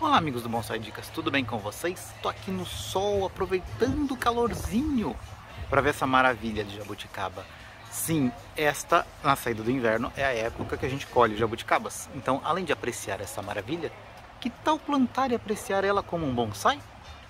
Olá amigos do Bonsai Dicas, tudo bem com vocês? Estou aqui no sol, aproveitando o calorzinho para ver essa maravilha de jabuticaba. Sim, esta, na saída do inverno, é a época que a gente colhe jabuticabas. Então, além de apreciar essa maravilha, que tal plantar e apreciar ela como um bonsai?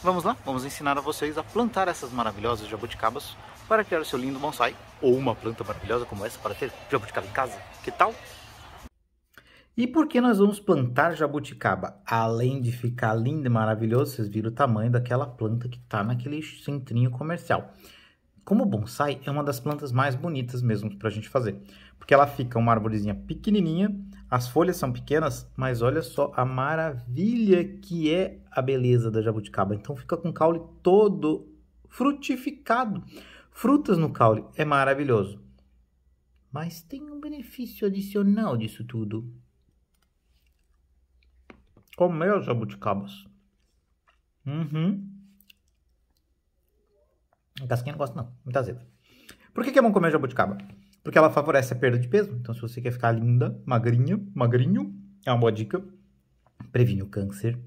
Vamos lá, vamos ensinar a vocês a plantar essas maravilhosas jabuticabas para criar o seu lindo bonsai ou uma planta maravilhosa como essa para ter jabuticaba em casa. Que tal? E por que nós vamos plantar jabuticaba? Além de ficar lindo e maravilhoso, vocês viram o tamanho daquela planta que está naquele centrinho comercial. Como bonsai, é uma das plantas mais bonitas mesmo para a gente fazer. Porque ela fica uma arvorezinha pequenininha, as folhas são pequenas, mas olha só a maravilha que é a beleza da jabuticaba. Então fica com o caule todo frutificado. Frutas no caule é maravilhoso. Mas tem um benefício adicional disso tudo comer as jabuticabas. Uhum. casquinha não gosta não, muita azedo. Por que, que é bom comer jabuticaba? Porque ela favorece a perda de peso. Então, se você quer ficar linda, magrinha, magrinho, é uma boa dica. Previne o câncer,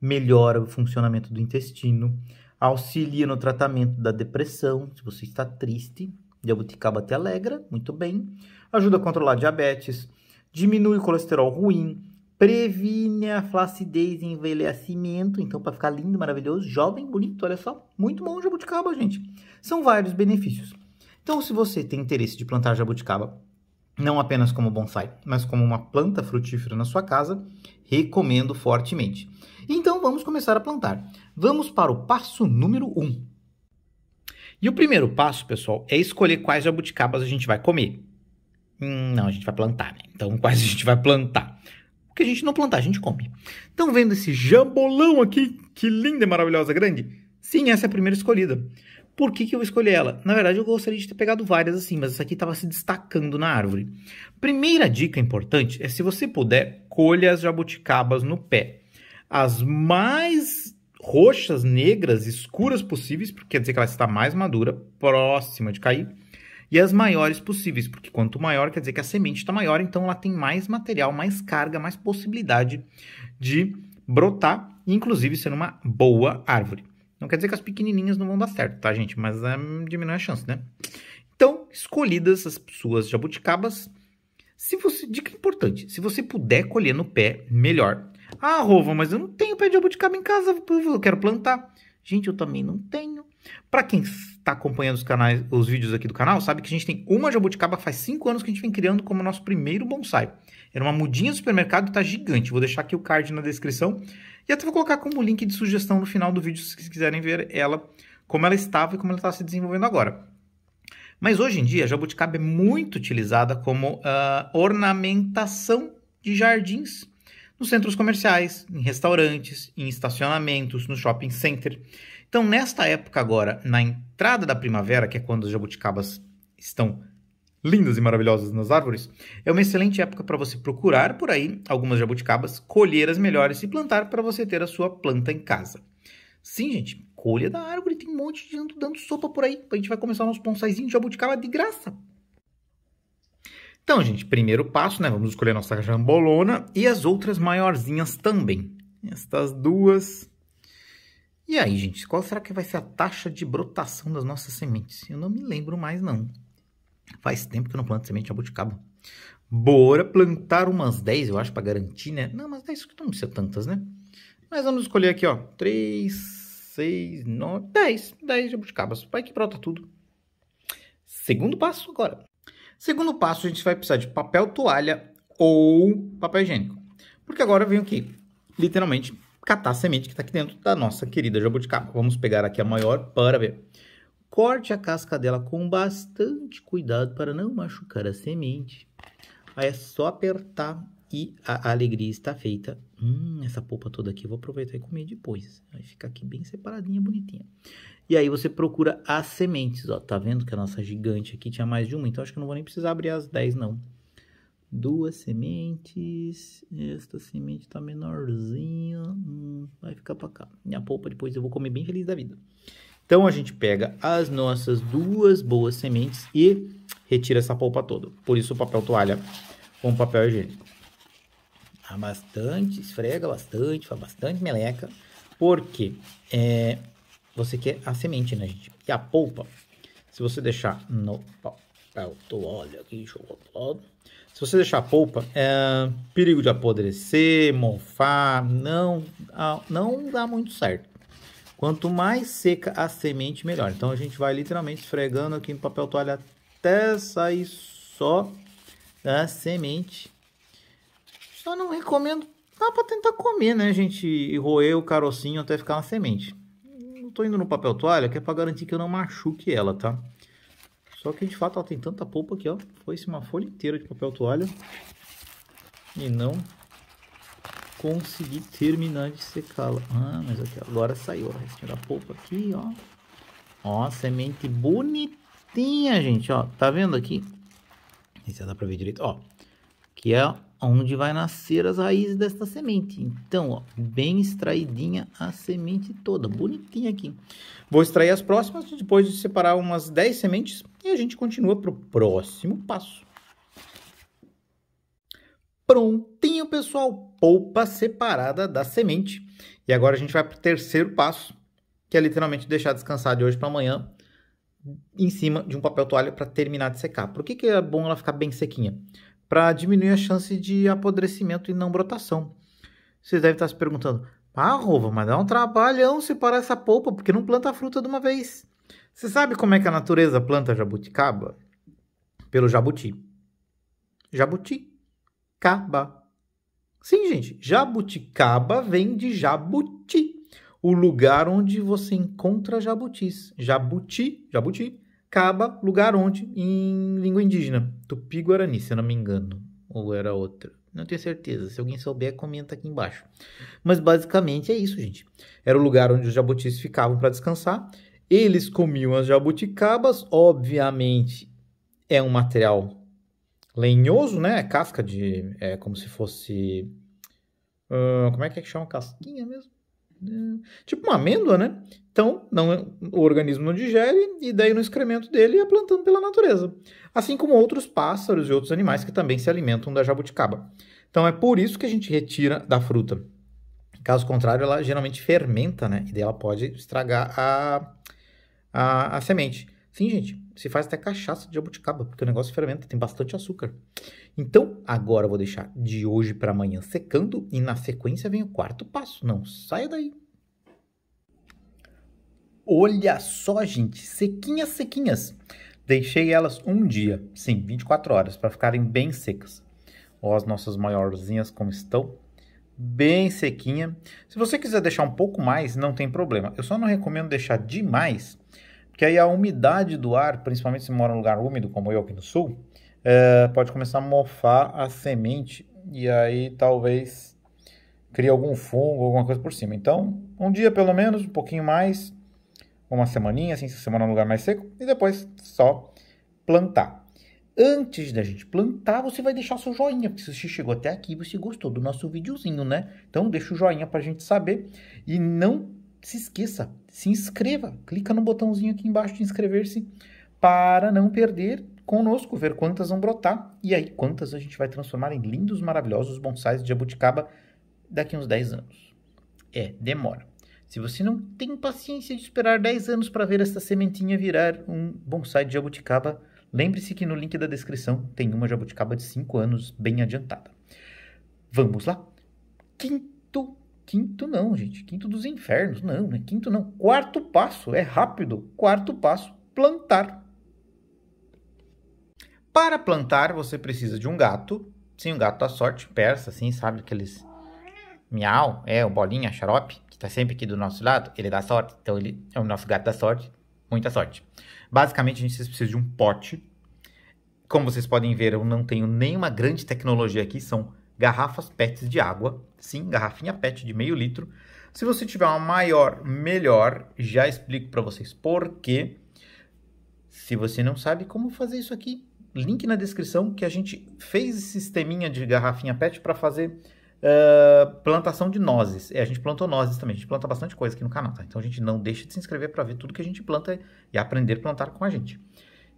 melhora o funcionamento do intestino, auxilia no tratamento da depressão. Se você está triste, jabuticaba te alegra, muito bem. Ajuda a controlar diabetes, diminui o colesterol ruim, Previne a flacidez e envelhecimento, então para ficar lindo, maravilhoso, jovem, bonito, olha só, muito bom jabuticaba, gente. São vários benefícios. Então, se você tem interesse de plantar jabuticaba, não apenas como bonsai, mas como uma planta frutífera na sua casa, recomendo fortemente. Então, vamos começar a plantar. Vamos para o passo número 1. Um. E o primeiro passo, pessoal, é escolher quais jabuticabas a gente vai comer. Hum, não, a gente vai plantar, né? Então, quais a gente vai plantar? que a gente não plantar, a gente come. Estão vendo esse jambolão aqui? Que linda e maravilhosa, grande? Sim, essa é a primeira escolhida. Por que, que eu escolhi ela? Na verdade, eu gostaria de ter pegado várias assim, mas essa aqui estava se destacando na árvore. Primeira dica importante é, se você puder, colha as jabuticabas no pé. As mais roxas, negras, escuras possíveis, porque quer dizer que ela está mais madura, próxima de cair e as maiores possíveis, porque quanto maior quer dizer que a semente está maior, então ela tem mais material, mais carga, mais possibilidade de brotar, inclusive sendo uma boa árvore. Não quer dizer que as pequenininhas não vão dar certo, tá, gente? Mas é, diminui a chance, né? Então, escolhidas as suas jabuticabas, se você, dica importante, se você puder colher no pé, melhor. Ah, Rova, mas eu não tenho pé de jabuticaba em casa, eu quero plantar. Gente, eu também não tenho. Para quem está acompanhando os canais, os vídeos aqui do canal, sabe que a gente tem uma jabuticaba faz cinco anos que a gente vem criando como nosso primeiro bonsai. Era uma mudinha do supermercado e está gigante. Vou deixar aqui o card na descrição e até vou colocar como link de sugestão no final do vídeo se vocês quiserem ver ela, como ela estava e como ela está se desenvolvendo agora. Mas hoje em dia, a jabuticaba é muito utilizada como uh, ornamentação de jardins nos centros comerciais, em restaurantes, em estacionamentos, no shopping center. Então, nesta época agora, na entrada da primavera, que é quando as jabuticabas estão lindas e maravilhosas nas árvores, é uma excelente época para você procurar por aí algumas jabuticabas, colher as melhores e plantar para você ter a sua planta em casa. Sim, gente, colha da árvore, tem um monte de gente dando sopa por aí. A gente vai começar nosso bonsaizinho de jabuticaba de graça. Então, gente, primeiro passo, né? Vamos escolher nossa jambolona e as outras maiorzinhas também. Estas duas. E aí, gente, qual será que vai ser a taxa de brotação das nossas sementes? Eu não me lembro mais, não. Faz tempo que eu não planto semente de abuticaba. Bora plantar umas 10, eu acho, para garantir, né? Não, mas 10 não precisa tantas, né? Mas vamos escolher aqui, ó. 3, 6, 9, 10. 10 jabuticabas. Vai que brota tudo. Segundo passo agora. Segundo passo, a gente vai precisar de papel toalha ou papel higiênico. Porque agora vem o quê? Literalmente, catar a semente que está aqui dentro da nossa querida jabuticaba. Vamos pegar aqui a maior para ver. Corte a casca dela com bastante cuidado para não machucar a semente. Aí é só apertar e a, alegria está feita. Hum, essa polpa toda aqui eu vou aproveitar e comer depois. Vai ficar aqui bem separadinha, bonitinha. E aí você procura as sementes, ó. Tá vendo que a nossa gigante aqui tinha mais de uma, então acho que eu não vou nem precisar abrir as 10, não. Duas sementes. Esta semente tá menorzinha. Hum, vai ficar pra cá. Minha polpa depois eu vou comer bem feliz da vida. Então a gente pega as nossas duas boas sementes e retira essa polpa toda. Por isso o papel toalha com papel higiênico bastante, esfrega bastante, faz bastante meleca, porque é, você quer a semente, né, gente? E a polpa, se você deixar no papel do óleo aqui, chocolate, se você deixar a polpa, é, perigo de apodrecer, mofar, não, não dá muito certo. Quanto mais seca a semente, melhor. Então a gente vai literalmente esfregando aqui no papel toalha até sair só a semente só não recomendo. Dá pra tentar comer, né, gente? E roer o carocinho até ficar uma semente. Não tô indo no papel toalha, que é pra garantir que eu não machuque ela, tá? Só que de fato ela tem tanta polpa aqui ó, foi-se uma folha inteira de papel toalha e não consegui terminar de secá-la. Ah, mas aqui agora saiu, o restinho da polpa aqui, ó. Ó, semente bonitinha, gente, ó. Tá vendo aqui? se dá pra ver direito, ó. Que é onde vai nascer as raízes desta semente. Então, ó, bem extraidinha a semente toda, bonitinha aqui. Vou extrair as próximas, depois de separar umas 10 sementes, e a gente continua para o próximo passo. Prontinho, pessoal! Polpa separada da semente. E agora a gente vai para o terceiro passo, que é literalmente deixar descansar de hoje para amanhã, em cima de um papel toalha para terminar de secar. Por que, que é bom ela ficar bem sequinha? para diminuir a chance de apodrecimento e não brotação. Vocês devem estar se perguntando, ah, Rova, mas dá é um trabalhão separar essa polpa, porque não planta a fruta de uma vez. Você sabe como é que a natureza planta jabuticaba? Pelo jabuti. Jabuticaba. Sim, gente, jabuticaba vem de jabuti, o lugar onde você encontra jabutis. Jabuti, jabuti, Caba, lugar onde? Em língua indígena. Tupi-Guarani, se eu não me engano. Ou era outra. Não tenho certeza. Se alguém souber, comenta aqui embaixo. Mas basicamente é isso, gente. Era o lugar onde os jabutis ficavam para descansar. Eles comiam as jabuticabas. Obviamente, é um material lenhoso, né? É casca de. É como se fosse. Uh, como é que, é que chama? Casquinha mesmo? É, tipo uma amêndoa, né? Então, não, o organismo não digere e daí no excremento dele é plantando pela natureza. Assim como outros pássaros e outros animais que também se alimentam da jabuticaba. Então, é por isso que a gente retira da fruta. Caso contrário, ela geralmente fermenta, né? E daí ela pode estragar a, a, a semente. Sim, gente, se faz até cachaça de jabuticaba, porque o negócio fermenta, tem bastante açúcar. Então, agora eu vou deixar de hoje para amanhã secando e na sequência vem o quarto passo. Não saia daí. Olha só, gente, sequinhas, sequinhas. Deixei elas um dia, sim, 24 horas, para ficarem bem secas. Ó, as nossas maiorzinhas como estão, bem sequinha. Se você quiser deixar um pouco mais, não tem problema. Eu só não recomendo deixar demais, porque aí a umidade do ar, principalmente se mora em um lugar úmido como eu aqui no sul, é, pode começar a mofar a semente e aí talvez crie algum fungo, alguma coisa por cima. Então, um dia pelo menos, um pouquinho mais, uma semaninha, assim, semana num é lugar mais seco, e depois só plantar. Antes da gente plantar, você vai deixar seu joinha, porque se você chegou até aqui, você gostou do nosso videozinho, né? Então deixa o joinha para a gente saber e não se esqueça, se inscreva, clica no botãozinho aqui embaixo de inscrever-se para não perder conosco, ver quantas vão brotar e aí quantas a gente vai transformar em lindos, maravilhosos bonsais de jabuticaba daqui uns 10 anos. É, demora. Se você não tem paciência de esperar 10 anos para ver esta sementinha virar um bonsai de jabuticaba, lembre-se que no link da descrição tem uma jabuticaba de 5 anos bem adiantada. Vamos lá. Quinto, quinto não, gente. Quinto dos infernos, não, não é quinto não. Quarto passo, é rápido. Quarto passo, plantar para plantar, você precisa de um gato. Sim, um gato da sorte, persa, assim, sabe? Aqueles miau, é, o bolinha, xarope, que tá sempre aqui do nosso lado. Ele dá sorte, então ele é o nosso gato da sorte. Muita sorte. Basicamente, a gente precisa de um pote. Como vocês podem ver, eu não tenho nenhuma grande tecnologia aqui. São garrafas PETs de água. Sim, garrafinha PET de meio litro. Se você tiver uma maior, melhor. Já explico para vocês por quê. Se você não sabe como fazer isso aqui, link na descrição que a gente fez esse sisteminha de garrafinha PET para fazer uh, plantação de nozes. E é, a gente plantou nozes também, a gente planta bastante coisa aqui no canal, tá? Então a gente não deixa de se inscrever para ver tudo que a gente planta e aprender a plantar com a gente.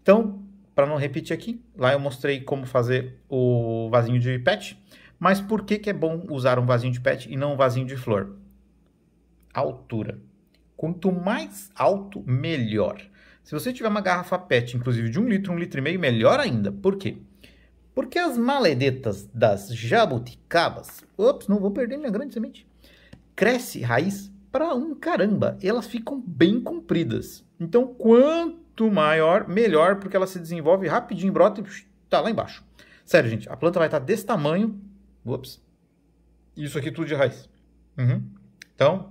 Então, para não repetir aqui, lá eu mostrei como fazer o vasinho de PET, mas por que, que é bom usar um vasinho de PET e não um vasinho de flor? Altura. Quanto mais alto, melhor. Se você tiver uma garrafa PET, inclusive de um litro, um litro e meio, melhor ainda. Por quê? Porque as maledetas das jabuticabas, ops, não vou perder minha grande semente, cresce raiz para um caramba. Elas ficam bem compridas. Então, quanto maior, melhor, porque ela se desenvolve rapidinho, brota e tá lá embaixo. Sério, gente, a planta vai estar tá desse tamanho. Ops. Isso aqui tudo de raiz. Uhum. Então,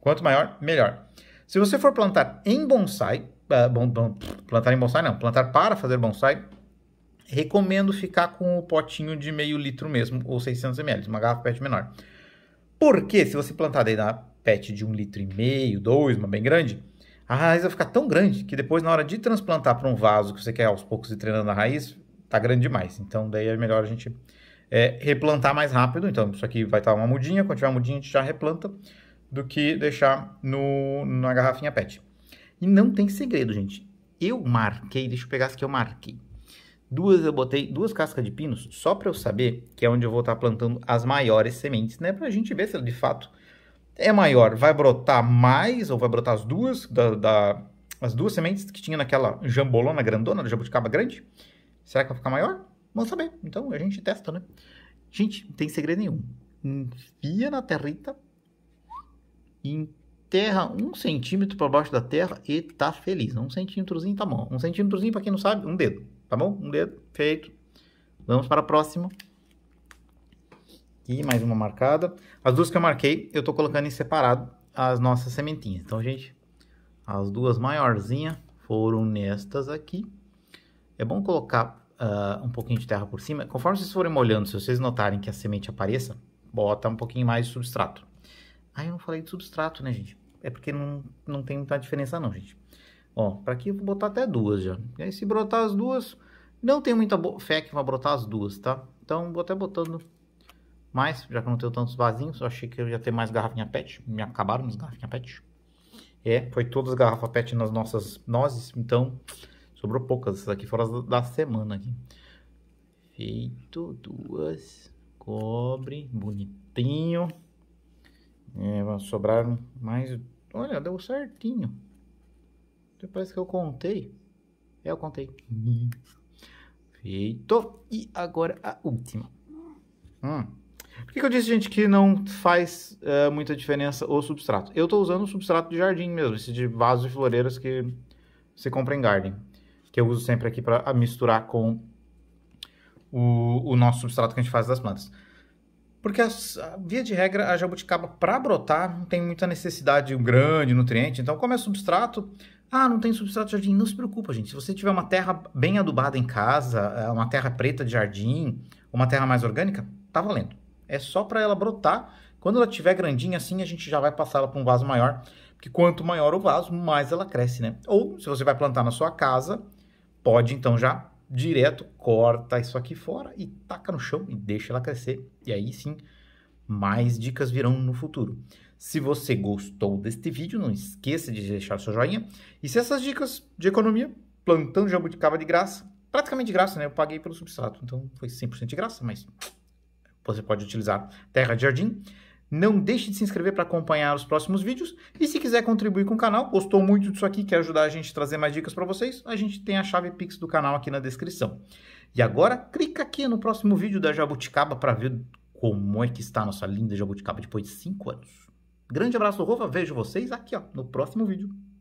quanto maior, melhor. Se você for plantar em bonsai, uh, bom, bom, plantar em bonsai não, plantar para fazer bonsai, recomendo ficar com o potinho de meio litro mesmo, ou 600 ml, uma garrafa PET menor. Porque se você plantar daí na PET de um litro e meio, dois, uma bem grande, a raiz vai ficar tão grande que depois na hora de transplantar para um vaso que você quer aos poucos ir treinando a raiz, tá grande demais. Então daí é melhor a gente é, replantar mais rápido. Então isso aqui vai estar uma mudinha, quando tiver uma mudinha a gente já replanta do que deixar no, na garrafinha PET. E não tem segredo, gente. Eu marquei, deixa eu pegar as que eu marquei. Duas eu botei, duas cascas de pinos, só para eu saber que é onde eu vou estar tá plantando as maiores sementes, né? Para a gente ver se ela de fato é maior. Vai brotar mais ou vai brotar as duas da, da as duas sementes que tinha naquela jambolona grandona, do jabuticaba grande? Será que vai ficar maior? Vamos saber. Então a gente testa, né? Gente, não tem segredo nenhum. Enfia na territa, enterra um centímetro para baixo da terra e tá feliz. Um centímetrozinho tá bom. Um centímetrozinho, para quem não sabe, um dedo, tá bom? Um dedo, feito. Vamos para a próxima. E mais uma marcada. As duas que eu marquei, eu tô colocando em separado as nossas sementinhas. Então, gente, as duas maiorzinhas foram nestas aqui. É bom colocar uh, um pouquinho de terra por cima. Conforme vocês forem molhando, se vocês notarem que a semente apareça, bota um pouquinho mais de substrato. Aí eu não falei de substrato, né, gente? É porque não, não tem muita diferença não, gente. Ó, para aqui eu vou botar até duas já. E aí se brotar as duas, não tem muita fé que vai brotar as duas, tá? Então vou até botando mais, já que eu não tenho tantos vasinhos. Eu achei que eu ia ter mais garrafinha pet. Me acabaram as garrafinhas pet. É, foi todas as garrafas pet nas nossas nozes, então sobrou poucas. Essas aqui foram da semana aqui. Feito duas, cobre, bonitinho. É, sobraram mais... Olha, deu certinho. Parece que eu contei. É, eu contei. Uhum. Feito. E agora a última. Hum. Por que, que, eu disse, gente, que não faz é, muita diferença o substrato? Eu estou usando o substrato de jardim mesmo, esse de vasos e floreiras que você compra em garden. Que eu uso sempre aqui para misturar com o, o nosso substrato que a gente faz das plantas. Porque, via de regra, a jabuticaba, para brotar, não tem muita necessidade de um grande nutriente. Então, como é substrato, ah, não tem substrato de jardim. Não se preocupa, gente. Se você tiver uma terra bem adubada em casa, eh, uma terra preta de jardim, uma terra mais orgânica, tá valendo. É só para ela brotar. Quando ela tiver grandinha assim, a gente já vai passar ela para um vaso maior, porque quanto maior o vaso, mais ela cresce, né? Ou se você vai plantar na sua casa, pode então já direto corta isso aqui fora e taca no chão e deixa ela crescer. E aí sim, mais dicas virão no futuro. Se você gostou deste vídeo, não esqueça de deixar seu joinha. E se essas dicas de economia, plantando jabuticaba de graça, praticamente de graça, né? Eu paguei pelo substrato, então foi 100% de graça, mas você pode utilizar terra de jardim. Não deixe de se inscrever para acompanhar os próximos vídeos. E se quiser contribuir com o canal, gostou muito disso aqui, quer ajudar a gente a trazer mais dicas para vocês, a gente tem a chave Pix do canal aqui na descrição. E agora, clica aqui no próximo vídeo da Jabuticaba para ver como é que está a nossa linda Jabuticaba depois de 5 anos. Grande abraço do Rova, vejo vocês aqui ó, no próximo vídeo.